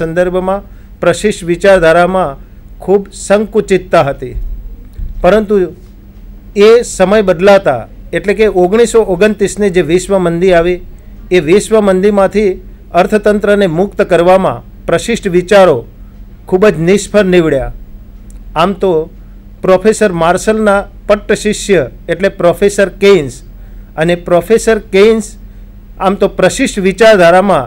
સંદર્ભમાં પ્રશિષ્ટ વિચારધારામાં ખૂબ સંકુચિતતા હતી પરંતુ એ સમય બદલાતા એટલે કે ઓગણીસો ઓગણત્રીસની જે વિશ્વ મંદી આવી એ વિશ્વ મંદીમાંથી અર્થતંત્રને મુક્ત કરવામાં પ્રશિષ્ટ વિચારો ખૂબ જ નિષ્ફળ નીવડ્યા આમ તો પ્રોફેસર માર્શલના પટ્ટ શિષ્ય એટલે પ્રોફેસર કેઇન્સ અને પ્રોફેસર કેઇન્સ આમ તો પ્રશિષ્ટ વિચારધારામાં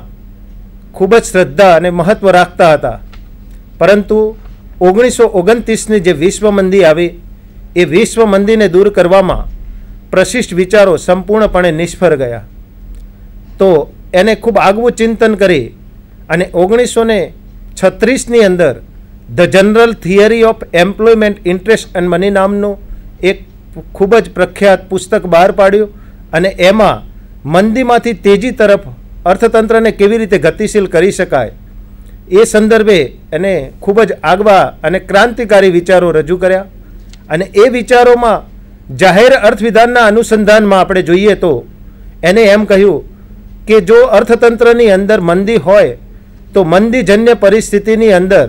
ખૂબ જ શ્રદ્ધા અને મહત્ત્વ રાખતા હતા પરંતુ ઓગણીસો ઓગણત્રીસની જે વિશ્વ મંદી આવી એ વિશ્વ મંદીને દૂર કરવામાં પ્રશિષ્ટ વિચારો સંપૂર્ણપણે નિષ્ફળ ગયા તો એને ખૂબ આગવું ચિંતન કરી અને ઓગણીસો ને છત્રીસની અંદર the general theory of employment interest and money નામનું એક ખૂબ જ પ્રખ્યાત પુસ્તક બહાર પાડ્યું અને એમાં મંદીમાંથી તેજી તરફ અર્થતંત્રને કેવી રીતે ગતિશીલ કરી શકાય એ સંદર્ભે એને ખૂબ જ આગવા અને ક્રાંતિકારી વિચારો રજૂ કર્યા અને એ વિચારોમાં જાહેર અર્થવિધાનના અનુસંધાનમાં આપણે જોઈએ તો એને એમ કહ્યું કે જો અર્થતંત્રની અંદર મંદી હોય તો મંદીજન્ય પરિસ્થિતિની અંદર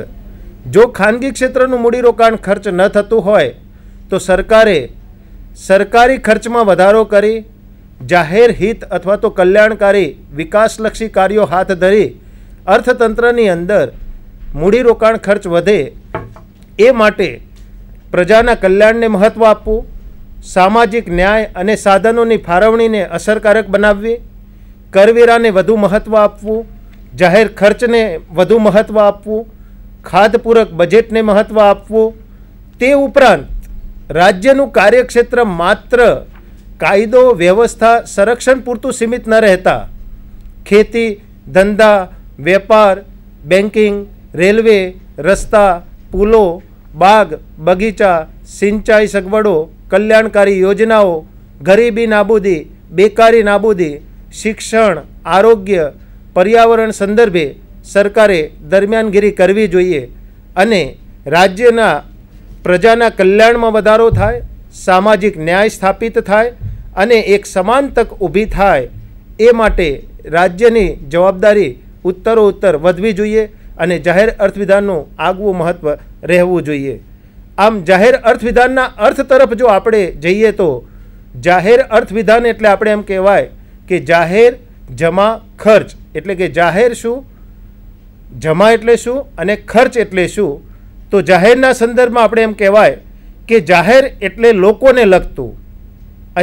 જો ખાનગી ક્ષેત્રનું મૂડીરોકાણ ખર્ચ ન થતું હોય તો સરકારે સરકારી ખર્ચમાં વધારો કરી જાહેર હિત અથવા તો કલ્યાણકારી વિકાસલક્ષી કાર્યો હાથ ધરી અર્થતંત્રની અંદર મૂડીરોકાણ ખર્ચ વધે એ માટે પ્રજાના કલ્યાણને મહત્ત્વ આપવું સામાજિક ન્યાય અને સાધનોની ફાળવણીને અસરકારક બનાવવી કરવેરાને વધુ મહત્ત્વ આપવું જાહેર ખર્ચને વધુ મહત્ત્વ આપવું ખાદપૂરક બજેટને મહત્ત્વ આપવું તે ઉપરાંત રાજ્યનું કાર્યક્ષેત્ર માત્ર કાયદો વ્યવસ્થા સંરક્ષણ પૂરતું સીમિત ન રહેતા ખેતી ધંધા વેપાર બેન્કિંગ રેલવે રસ્તા પુલો બાગ બગીચા સિંચાઈ સગવડો કલ્યાણકારી યોજનાઓ ગરીબી નાબૂદી બેકારી નાબૂદી શિક્ષણ આરોગ્ય પર્યાવરણ સંદર્ભે સરકારે દરમિયાનગીરી કરવી જોઈએ અને રાજ્યના પ્રજાના કલ્યાણમાં વધારો થાય સામાજિક ન્યાય સ્થાપિત થાય અને એક સમાન તક ઊભી થાય એ માટે રાજ્યની જવાબદારી ઉત્તરોત્તર વધવી જોઈએ અને જાહેર અર્થવિધાનનું આગવું મહત્ત્વ રહેવું જોઈએ આમ જાહેર અર્થવિધાનના અર્થ તરફ જો આપણે જઈએ તો જાહેર અર્થવિધાન એટલે આપણે એમ કહેવાય કે જાહેર જમા ખર્ચ એટલે કે જાહેર શું જમા એટલે શું અને ખર્ચ એટલે શું તો જાહેરના સંદર્ભમાં આપણે એમ કહેવાય કે જાહેર એટલે લોકોને લગતું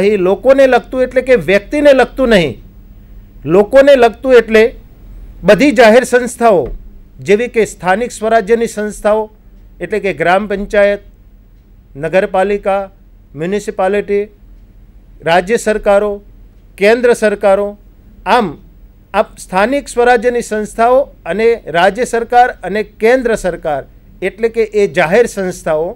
અહીં લોકોને લગતું એટલે કે વ્યક્તિને લગતું નહીં લોકોને લગતું એટલે બધી જાહેર સંસ્થાઓ જેવી કે સ્થાનિક સ્વરાજ્યની સંસ્થાઓ એટલે કે ગ્રામ પંચાયત નગરપાલિકા મ્યુનિસિપાલિટી રાજ્ય સરકારો કેન્દ્ર સરકારો આમ આ સ્થાનિક સ્વરાજ્યની સંસ્થાઓ અને રાજ્ય સરકાર અને કેન્દ્ર સરકાર એટલે કે એ જાહેર સંસ્થાઓ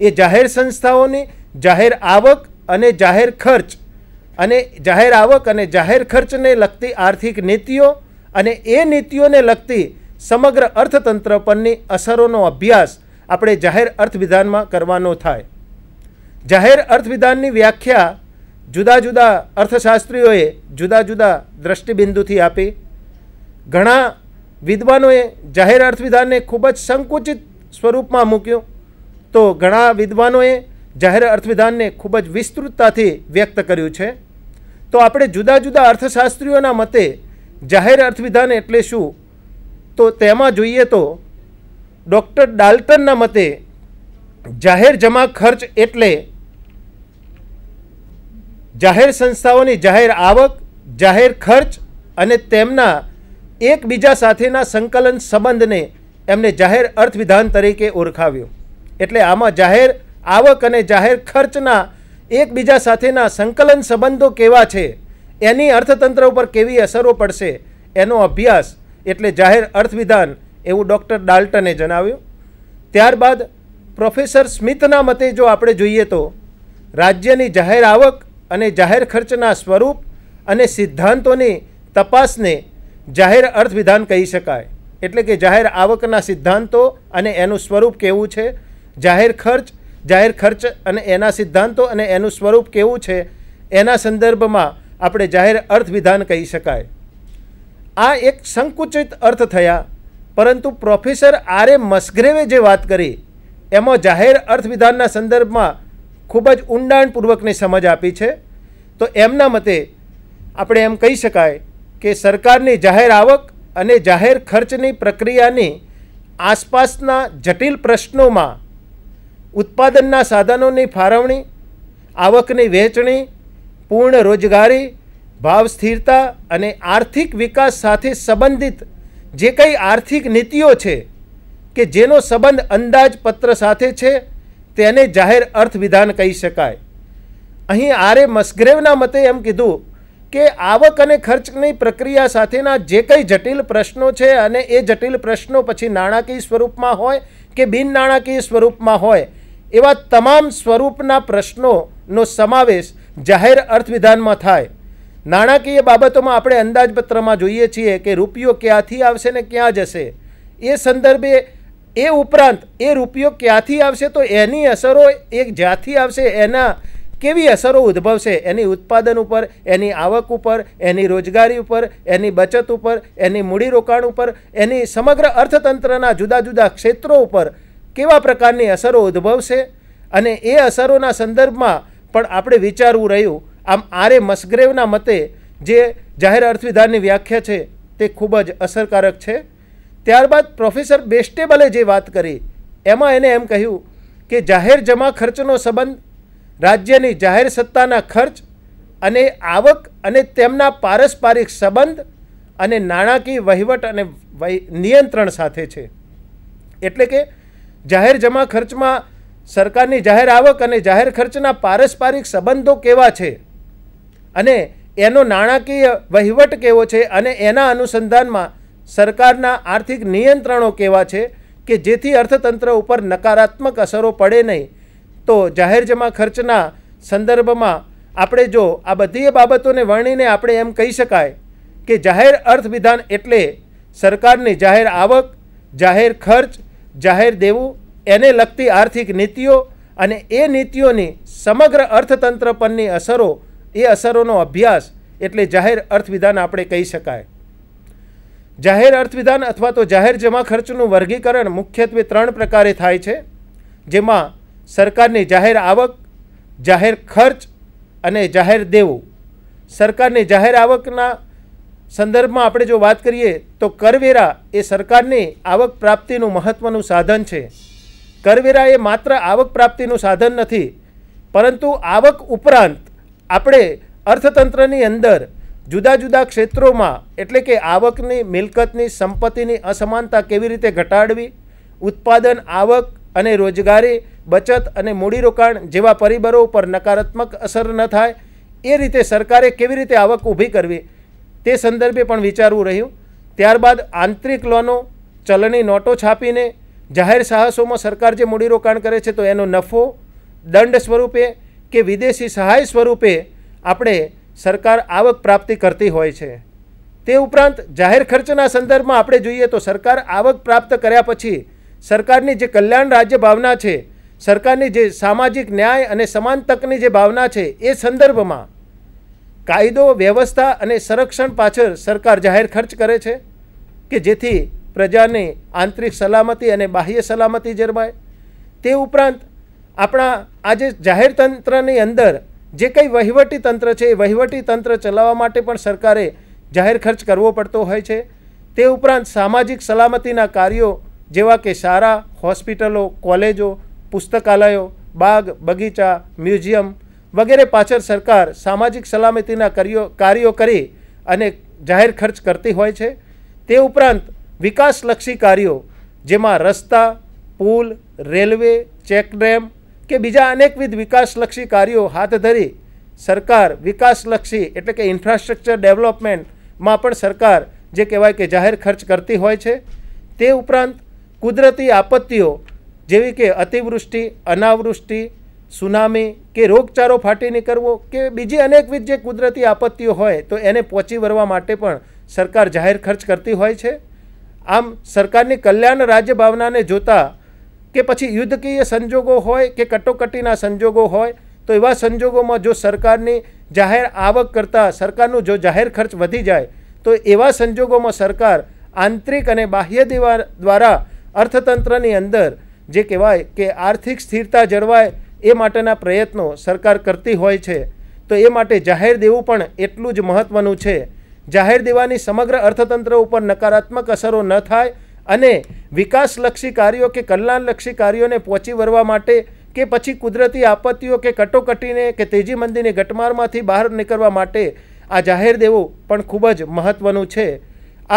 એ જાહેર સંસ્થાઓની જાહેર આવક અને જાહેર ખર્ચ અને જાહેર આવક અને જાહેર ખર્ચને લગતી આર્થિક નીતિઓ અને એ નીતિઓને લગતી સમગ્ર અર્થતંત્ર પરની અસરોનો અભ્યાસ આપણે જાહેર અર્થવિધાનમાં કરવાનો થાય જાહેર અર્થવિધાનની વ્યાખ્યા જુદા જુદા અર્થશાસ્ત્રીઓએ જુદા જુદા દ્રષ્ટિબિંદુથી આપી ઘણા વિદ્વાનોએ જાહેર અર્થવિધાનને ખૂબ જ સંકુચિત સ્વરૂપમાં મૂક્યું તો ઘણા વિદ્વાનોએ જાહેર અર્થવિધાનને ખૂબ જ વિસ્તૃતતાથી વ્યક્ત કર્યું છે તો આપણે જુદા જુદા અર્થશાસ્ત્રીઓના મતે જાહેર અર્થવિધાન એટલે શું તો તેમાં જોઈએ તો ડૉક્ટર ડાલ્ટનના મતે જાહેર જમા ખર્ચ એટલે જાહેર સંસ્થાઓની જાહેર આવક જાહેર ખર્ચ અને તેમના એકબીજા સાથેના સંકલન સંબંધને એમને જાહેર અર્થવિધાન તરીકે ઓળખાવ્યું એટલે આમાં જાહેર આવક અને જાહેર ખર્ચના એકબીજા સાથેના સંકલન સંબંધો કેવા છે એની અર્થતંત્ર ઉપર કેવી અસરો પડશે એનો અભ્યાસ એટલે જાહેર અર્થવિધાન એવું ડૉક્ટર ડાલ્ટને જણાવ્યું ત્યારબાદ પ્રોફેસર સ્મિથના મતે જો આપણે જોઈએ તો રાજ્યની જાહેર આવક અને જાહેર ખર્ચના સ્વરૂપ અને સિદ્ધાંતોની તપાસને જાહેર અર્થવિધાન કહી શકાય એટલે કે જાહેર આવકના સિદ્ધાંતો અને એનું સ્વરૂપ કેવું છે જાહેર ખર્ચ જાહેર ખર્ચ અને એના સિદ્ધાંતો અને એનું સ્વરૂપ કેવું છે એના સંદર્ભમાં આપણે જાહેર અર્થવિધાન કહી શકાય આ એક સંકુચિત અર્થ થયા પરંતુ પ્રોફેસર આર એ મસગ્રેવે જે વાત કરી એમાં જાહેર અર્થવિધાનના સંદર્ભમાં ખૂબ જ ઊંડાણપૂર્વકની સમજ આપી છે તો એમના મતે આપણે એમ કહી શકાય કે સરકારની જાહેર આવક અને જાહેર ખર્ચની પ્રક્રિયાની આસપાસના જટિલ પ્રશ્નોમાં ઉત્પાદનના સાધનોની ફાળવણી આવકની વહેંચણી પૂર્ણ રોજગારી ભાવ સ્થિરતા અને આર્થિક વિકાસ સાથે સંબંધિત જે કંઈ આર્થિક નીતિઓ છે કે જેનો સંબંધ અંદાજપત્ર સાથે છે તેને જાહેર અર્થવિધાન કહી શકાય અહીં આરે મસગ્રેવના મતે એમ કીધું કે આવક અને ખર્ચની પ્રક્રિયા સાથેના જે કંઈ જટિલ પ્રશ્નો છે અને એ જટિલ પ્રશ્નો પછી નાણાકીય સ્વરૂપમાં હોય કે બિન નાણાકીય સ્વરૂપમાં હોય એવા તમામ સ્વરૂપના પ્રશ્નોનો સમાવેશ જાહેર અર્થવિધાનમાં થાય નાણાકીય બાબતોમાં આપણે અંદાજપત્રમાં જોઈએ છીએ કે રૂપિયો ક્યાંથી આવશે ને ક્યાં જશે એ સંદર્ભે એ ઉપરાંત એ રૂપિયો ક્યાંથી આવશે તો એની અસરો એ જ્યાંથી આવશે એના કેવી અસરો ઉદ્ભવશે એની ઉત્પાદન ઉપર એની આવક ઉપર એની રોજગારી ઉપર એની બચત ઉપર એની મૂડીરોકાણ ઉપર એની સમગ્ર અર્થતંત્રના જુદા જુદા ક્ષેત્રો ઉપર કેવા પ્રકારની અસરો ઉદ્ભવશે અને એ અસરોના સંદર્ભમાં પણ આપણે વિચારવું રહ્યું આમ આરે મસગ્રેવના મતે જે જાહેર અર્થવિધાનની વ્યાખ્યા છે તે ખૂબ જ અસરકારક છે ત્યારબાદ પ્રોફેસર બેસ્ટેબલે જે વાત કરી એમાં એને એમ કહ્યું કે જાહેર જમા ખર્ચનો સંબંધ રાજ્યની જાહેર સત્તાના ખર્ચ અને આવક અને તેમના પારસ્પરિક સંબંધ અને નાણાકીય વહીવટ અને નિયંત્રણ સાથે છે એટલે કે જાહેર જમા ખર્ચમાં સરકારની જાહેર આવક અને જાહેર ખર્ચના પારસ્પરિક સંબંધો કેવા છે અને એનો નાણાકીય વહીવટ કેવો છે અને એના અનુસંધાનમાં સરકારના આર્થિક નિયંત્રણો કેવા છે કે જેથી અર્થતંત્ર ઉપર નકારાત્મક અસરો પડે નહીં તો જાહેર જમા ખર્ચના સંદર્ભમાં આપણે જો આ બધી બાબતોને વર્ણીને આપણે એમ કહી શકાય કે જાહેર અર્થવિધાન એટલે સરકારની જાહેર આવક જાહેર ખર્ચ જાહેર દેવું એને લગતી આર્થિક નીતિઓ અને એ નીતિઓની સમગ્ર અર્થતંત્ર પરની અસરો એ અસરોનો અભ્યાસ એટલે જાહેર અર્થવિધાન આપણે કહી શકાય જાહેર અર્થવિધાન અથવા તો જાહેર જમા ખર્ચનું વર્ગીકરણ મુખ્યત્વે ત્રણ પ્રકારે થાય છે જેમાં સરકારની જાહેર આવક જાહેર ખર્ચ અને જાહેર દેવું સરકારની જાહેર આવકના સંદર્ભમાં આપણે જો વાત કરીએ તો કરવેરા એ સરકારની આવક પ્રાપ્તિનું મહત્ત્વનું સાધન છે કરવેરા એ માત્ર આવક પ્રાપ્તિનું સાધન નથી પરંતુ આવક ઉપરાંત આપણે અર્થતંત્રની અંદર જુદા જુદા ક્ષેત્રોમાં એટલે કે આવકની મિલકતની સંપત્તિની અસમાનતા કેવી રીતે ઘટાડવી ઉત્પાદન આવક અને રોજગારી બચત અને મૂડીરોકાણ જેવા પરિબળો ઉપર નકારાત્મક અસર ન થાય એ રીતે સરકારે કેવી રીતે આવક ઊભી કરવી તે સંદર્ભે પણ વિચારવું રહ્યું ત્યારબાદ આંતરિક લોનો ચલણી નોટો છાપીને જાહેર સાહસોમાં સરકાર જે મૂડીરોકાણ કરે છે તો એનો નફો દંડ સ્વરૂપે કે વિદેશી સહાય સ્વરૂપે આપણે સરકાર આવક પ્રાપ્તિ કરતી હોય છે તે ઉપરાંત જાહેર ખર્ચના સંદર્ભમાં આપણે જોઈએ તો સરકાર આવક પ્રાપ્ત કર્યા પછી સરકારની જે કલ્યાણ રાજ્ય ભાવના છે સરકારની જે સામાજિક ન્યાય અને સમાન તકની જે ભાવના છે એ સંદર્ભમાં કાયદો વ્યવસ્થા અને સંરક્ષણ પાછળ સરકાર જાહેર ખર્ચ કરે છે કે જેથી પ્રજાની આંતરિક સલામતી અને બાહ્ય સલામતી જળવાય તે ઉપરાંત આપણા આજે જાહેર તંત્રની અંદર જે કંઈ વહીવટી તંત્ર છે એ વહીવટી તંત્ર ચલાવવા માટે પણ સરકારે જાહેર ખર્ચ કરવો પડતો હોય છે તે ઉપરાંત સામાજિક સલામતીના કાર્યો જેવા કે શાળા હોસ્પિટલો કોલેજો પુસ્તકાલયો બાગ બગીચા મ્યુઝિયમ વગેરે પાછળ સરકાર સામાજિક સલામતીના કાર્યો કાર્યો કરી અને જાહેર ખર્ચ કરતી હોય છે તે ઉપરાંત વિકાસલક્ષી કાર્યો જેમાં રસ્તા પુલ રેલવે ચેકડેમ કે બીજા અનેકવિધ વિકાસલક્ષી કાર્યો હાથ ધરી સરકાર વિકાસલક્ષી એટલે કે ઇન્ફ્રાસ્ટ્રક્ચર ડેવલપમેન્ટમાં પણ સરકાર જે કહેવાય કે જાહેર ખર્ચ કરતી હોય છે તે ઉપરાંત કુદરતી આપત્તિઓ જેવી કે અતિવૃષ્ટિ અનાવૃષ્ટિ સુનામી કે રોગચાળો ફાટીને કરવો કે બીજી અનેકવિધ જે કુદરતી આપત્તિઓ હોય તો એને પહોંચી વળવા માટે પણ સરકાર જાહેર ખર્ચ કરતી હોય છે આમ સરકારની કલ્યાણ રાજ્ય ભાવનાને જોતાં કે પછી યુદ્ધકીય સંજોગો હોય કે કટોકટીના સંજોગો હોય તો એવા સંજોગોમાં જો સરકારની જાહેર આવક કરતાં સરકારનું જો જાહેર ખર્ચ વધી જાય તો એવા સંજોગોમાં સરકાર આંતરિક અને બાહ્ય દિવા દ્વારા અર્થતંત્રની અંદર જે કહેવાય કે આર્થિક સ્થિરતા જળવાય એ માટેના પ્રયત્નો સરકાર કરતી હોય છે તો એ માટે જાહેર દેવું પણ એટલું જ મહત્ત્વનું છે જાહેર દેવાની સમગ્ર અર્થતંત્ર ઉપર નકારાત્મક અસરો ન થાય અને વિકાસલક્ષી કાર્યો કે કલ્યાણલક્ષી કાર્યોને પહોંચી વળવા માટે કે પછી કુદરતી આપત્તિઓ કે કટોકટીને કે તેજી મંદીને ગટમારમાંથી બહાર નીકળવા માટે આ જાહેર દેવું પણ ખૂબ જ મહત્ત્વનું છે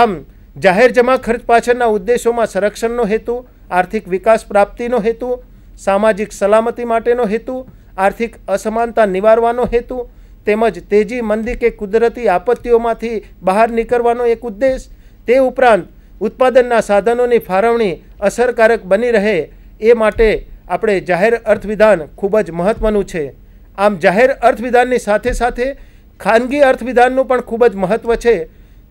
આમ જાહેર જમા ખર્ચ પાછળના ઉદ્દેશોમાં સંરક્ષણનો હેતુ આર્થિક વિકાસ પ્રાપ્તિનો હેતુ સામાજિક સલામતી માટેનો હેતુ આર્થિક અસમાનતા નિવારવાનો હેતુ તેમજ તેજી મંદી કે કુદરતી આપત્તિઓમાંથી બહાર નીકળવાનો એક ઉદ્દેશ તે ઉપરાંત ઉત્પાદનના સાધનોની ફાળવણી અસરકારક બની રહે એ માટે આપણે જાહેર અર્થવિધાન ખૂબ જ મહત્ત્વનું છે આમ જાહેર અર્થવિધાનની સાથે સાથે ખાનગી અર્થવિધાનનું પણ ખૂબ જ મહત્ત્વ છે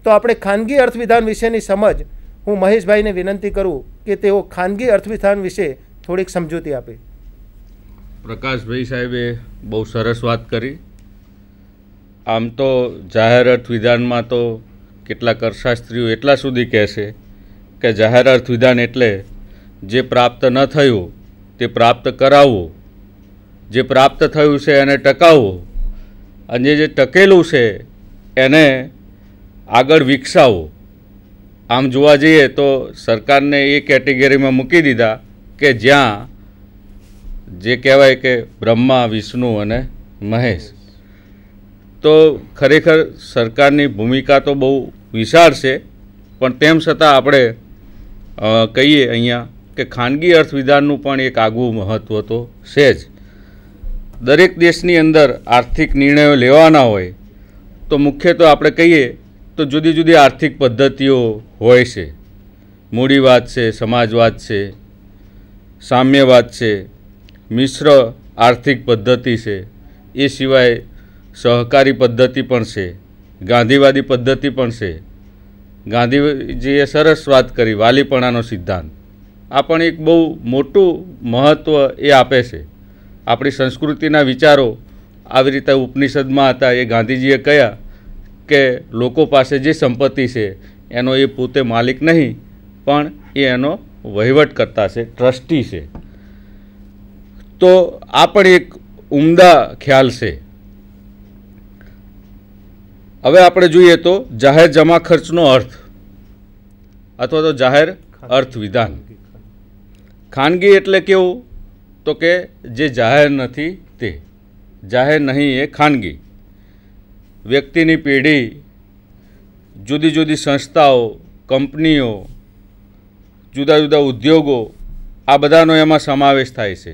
તો આપણે ખાનગી અર્થવિધાન વિશેની સમજ હું મહેશભાઈને વિનંતી કરું કે તેઓ ખાનગી અર્થવિધાન વિશે થોડીક સમજૂતી આપી પ્રકાશભાઈ સાહેબે બહુ સરસ વાત કરી આમ તો જાહેર અર્થ વિધાનમાં તો કેટલાક અર્થશાસ્ત્રીઓ એટલા સુધી કહેશે કે જાહેર અર્થ વિધાન એટલે જે પ્રાપ્ત ન થયું તે પ્રાપ્ત કરાવવું જે પ્રાપ્ત થયું છે એને ટકાવવું અને જે ટકેલું છે એને આગળ વિકસાવવું આમ જોવા જઈએ તો સરકારને એ કેટેગરીમાં મૂકી દીધા કે જ્યાં જે કહેવાય કે બ્રહ્મા વિષ્ણુ અને મહેશ તો ખરેખર સરકારની ભૂમિકા તો બહુ વિશાળ છે પણ તેમ છતાં આપણે કહીએ અહીંયા કે ખાનગી અર્થવિધાનનું પણ એક આગવું મહત્ત્વ તો છે જ દરેક દેશની અંદર આર્થિક નિર્ણયો લેવાના હોય તો મુખ્ય તો આપણે કહીએ તો જુદી જુદી આર્થિક પદ્ધતિઓ હોય છે મૂડીવાદ છે સમાજવાદ છે સામ્યવાદ છે મિશ્ર આર્થિક પદ્ધતિ છે એ સિવાય સહકારી પદ્ધતિ પણ છે ગાંધીવાદી પદ્ધતિ પણ છે ગાંધીજીએ સરસ વાત કરી વાલીપણાનો સિદ્ધાંત આ પણ એક બહુ મોટું મહત્ત્વ એ આપે છે આપણી સંસ્કૃતિના વિચારો આવી રીતે ઉપનિષદમાં હતા એ ગાંધીજીએ કહ્યા કે લોકો પાસે જે સંપત્તિ છે એનો એ પોતે માલિક નહીં પણ એ એનો વહીવટકર્તા છે ટ્રસ્ટી છે તો આ પણ એક ઉમદા ખ્યાલ છે હવે આપણે જોઈએ તો જાહેર જમા ખર્ચનો અર્થ અથવા તો જાહેર અર્થવિધાન ખાનગી એટલે કેવું તો કે જે જાહેર નથી તે જાહેર નહીં એ ખાનગી વ્યક્તિની પેઢી જુદી જુદી સંસ્થાઓ કંપનીઓ જુદા જુદા ઉદ્યોગો આ બધાનો એમાં સમાવેશ થાય છે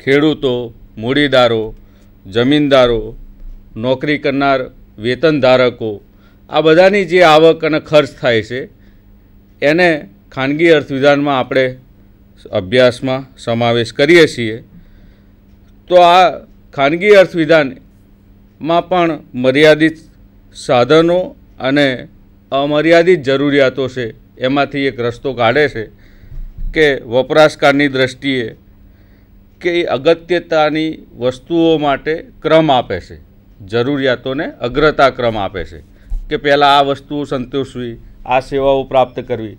ખેડૂતો મૂડીદારો જમીનદારો નોકરી કરનાર વેતનધારકો આ બધાની જે આવક અને ખર્ચ થાય છે એને ખાનગી અર્થવિધાનમાં આપણે અભ્યાસમાં સમાવેશ કરીએ છીએ તો આ ખાનગી અર્થવિધાનમાં પણ મર્યાદિત સાધનો અને અમર્યાદિત જરૂરિયાતો છે એમાંથી એક રસ્તો કાઢે છે કે વપરાશકારની દ્રષ્ટિએ કે એ અગત્યતાની વસ્તુઓ માટે ક્રમ આપે છે જરૂરિયાતોને અગ્રતા ક્રમ આપે છે કે પહેલાં આ વસ્તુઓ સંતોષવી આ સેવાઓ પ્રાપ્ત કરવી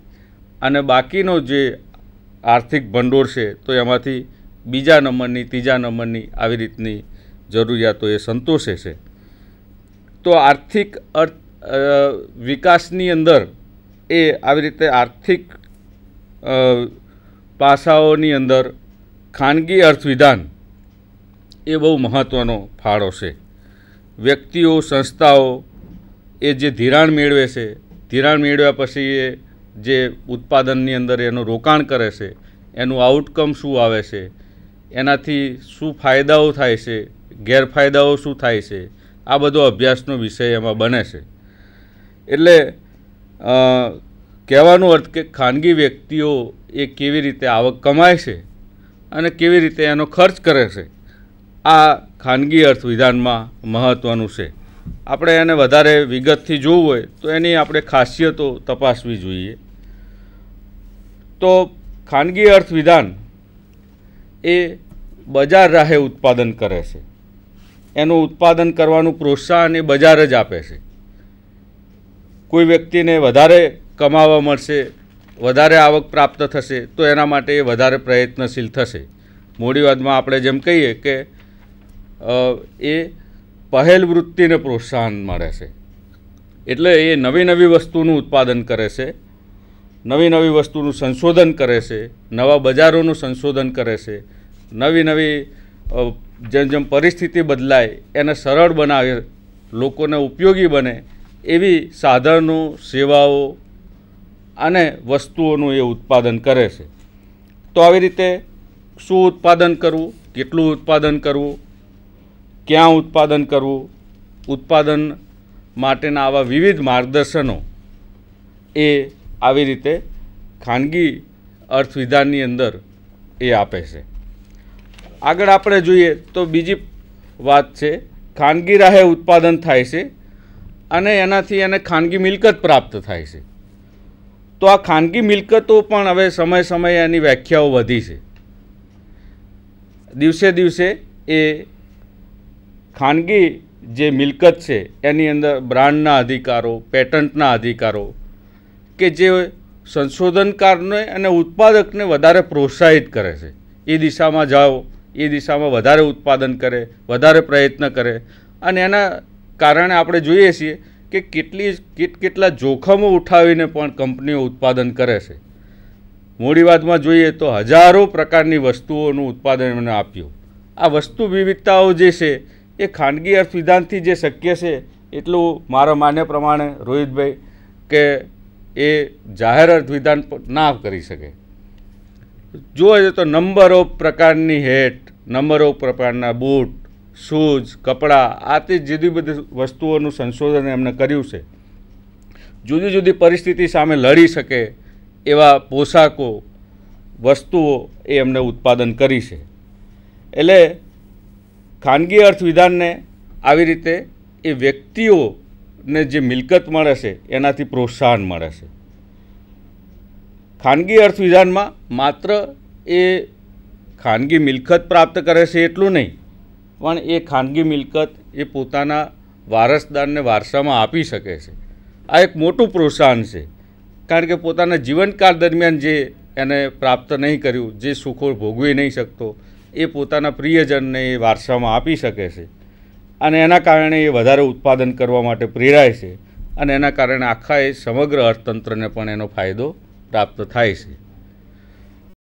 અને બાકીનો જે આર્થિક ભંડોળ છે તો એમાંથી બીજા નંબરની ત્રીજા નંબરની આવી રીતની જરૂરિયાતો એ સંતોષે છે તો આર્થિક અર્થ વિકાસની અંદર એ આવી રીતે આર્થિક પાસાઓની અંદર ખાનગી અર્થવિધાન એ બહુ મહત્ત્વનો ફાળો છે વ્યક્તિઓ સંસ્થાઓ એ જે ધિરાણ મેળવે છે ધિરાણ મેળવ્યા પછી એ જે ઉત્પાદનની અંદર એનું રોકાણ કરે છે એનું આઉટકમ શું આવે છે એનાથી શું ફાયદાઓ થાય છે ગેરફાયદાઓ શું થાય છે આ બધો અભ્યાસનો વિષય એમાં બને છે એટલે કહેવાનો અર્થ કે ખાનગી વ્યક્તિઓ એ કેવી રીતે આવક કમાય છે અને કેવી રીતે એનો ખર્ચ કરે છે આ ખાનગી અર્થવિધાનમાં મહત્ત્વનું છે આપણે એને વધારે વિગતથી જોવું હોય તો એની આપણે ખાસિયતો તપાસવી જોઈએ તો ખાનગી અર્થવિધાન એ બજાર રાહે ઉત્પાદન કરે છે એનું ઉત્પાદન કરવાનું પ્રોત્સાહન એ બજાર જ આપે છે કોઈ વ્યક્તિને વધારે કમાવા મળશે વધારે આવક પ્રાપ્ત થશે તો એના માટે એ વધારે પ્રયત્નશીલ થશે મોડીવાદમાં આપણે જેમ કહીએ કે એ પહેલ વૃત્તિને પ્રોત્સાહન મળે છે એટલે એ નવી નવી વસ્તુનું ઉત્પાદન કરે છે નવી નવી વસ્તુનું સંશોધન કરે છે નવા બજારોનું સંશોધન કરે છે નવી નવી જેમ જેમ પરિસ્થિતિ બદલાય એને સરળ બનાવે લોકોને ઉપયોગી બને એવી સાધનો સેવાઓ અને વસ્તુઓનું એ ઉત્પાદન કરે છે તો આવી રીતે શું ઉત્પાદન કરવું કેટલું ઉત્પાદન કરવું ક્યાં ઉત્પાદન કરવું ઉત્પાદન માટેના આવા વિવિધ માર્ગદર્શનો એ આવી રીતે ખાનગી અર્થવિધાનની અંદર એ આપે છે આગળ આપણે જોઈએ તો બીજી વાત છે ખાનગી રાહે ઉત્પાદન થાય છે અને એનાથી એને ખાનગી મિલકત પ્રાપ્ત થાય છે તો આ ખાનગી મિલકતો પણ હવે સમય સમયે એની વ્યાખ્યાઓ વધી છે દિવસે દિવસે એ ખાનગી જે મિલકત છે એની અંદર બ્રાન્ડના અધિકારો પેટન્ટના અધિકારો કે જે સંશોધનકારને અને ઉત્પાદકને વધારે પ્રોત્સાહિત કરે છે એ દિશામાં જાઓ એ દિશામાં વધારે ઉત્પાદન કરે વધારે પ્રયત્ન કરે અને એના કારણે આપણે જોઈએ છીએ કે કેટલી કેટ કેટલા જોખમો ઉઠાવીને પણ કંપનીઓ ઉત્પાદન કરે છે મોડી વાતમાં જોઈએ તો હજારો પ્રકારની વસ્તુઓનું ઉત્પાદન એમણે આપ્યું આ વસ્તુ વિવિધતાઓ જે છે એ ખાનગી અર્થવિધાનથી જે શક્ય છે એટલું મારા માન્ય પ્રમાણે રોહિતભાઈ કે એ જાહેર અર્થવિધાન ના કરી શકે જોઈએ તો નંબર ઓફ પ્રકારની હેટ નંબર ઓફ પ્રકારના બૂટ શૂઝ કપડાં આ તે જુદી બધી વસ્તુઓનું સંશોધન એમણે કર્યું છે જુદી જુદી પરિસ્થિતિ સામે લડી શકે એવા પોશાકો વસ્તુઓ એ એમણે ઉત્પાદન કરી છે એટલે ખાનગી અર્થવિધાનને આવી રીતે એ વ્યક્તિઓને જે મિલકત મળે છે એનાથી પ્રોત્સાહન મળે છે ખાનગી અર્થવિધાનમાં માત્ર એ ખાનગી મિલકત પ્રાપ્ત કરે છે એટલું નહીં પણ એ ખાનગી મિલકત એ પોતાના વારસદારને વારસામાં આપી શકે છે આ એક મોટું પ્રોત્સાહન છે કારણ કે પોતાના જીવનકાળ દરમિયાન જે એને પ્રાપ્ત નહીં કર્યું જે સુખો ભોગવી નહીં શકતો એ પોતાના પ્રિયજનને એ વારસામાં આપી શકે છે અને એના કારણે એ વધારે ઉત્પાદન કરવા માટે પ્રેરાય છે અને એના કારણે આખા એ સમગ્ર અર્થતંત્રને પણ એનો ફાયદો પ્રાપ્ત થાય છે